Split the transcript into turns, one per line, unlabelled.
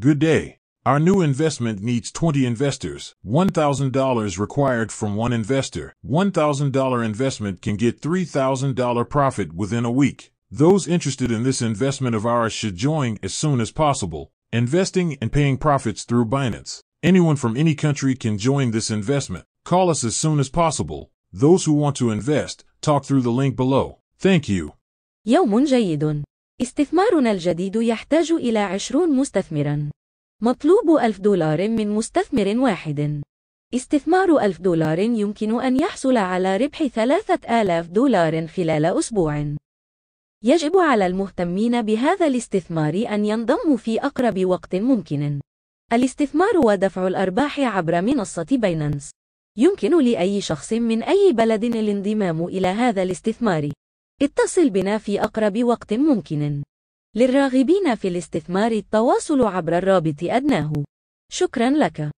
Good day. Our new investment needs 20 investors. $1,000 required from one investor. $1,000 investment can get $3,000 profit within a week. Those interested in this investment of ours should join as soon as possible. Investing and paying profits through Binance. Anyone from any country can join this investment. Call us as soon as possible. Those who want to invest, talk through the link below. Thank you.
استثمارنا الجديد يحتاج إلى 20 مستثمراً. مطلوب 1000 دولار من مستثمر واحد. استثمار 1000 دولار يمكن أن يحصل على ربح 3000 دولار خلال أسبوع. يجب على المهتمين بهذا الاستثمار أن ينضموا في أقرب وقت ممكن. الاستثمار ودفع الأرباح عبر منصة بيننس. يمكن لأي شخص من أي بلد الانضمام إلى هذا الاستثمار. اتصل بنا في أقرب وقت ممكن للراغبين في الاستثمار التواصل عبر
الرابط أدناه شكرا لك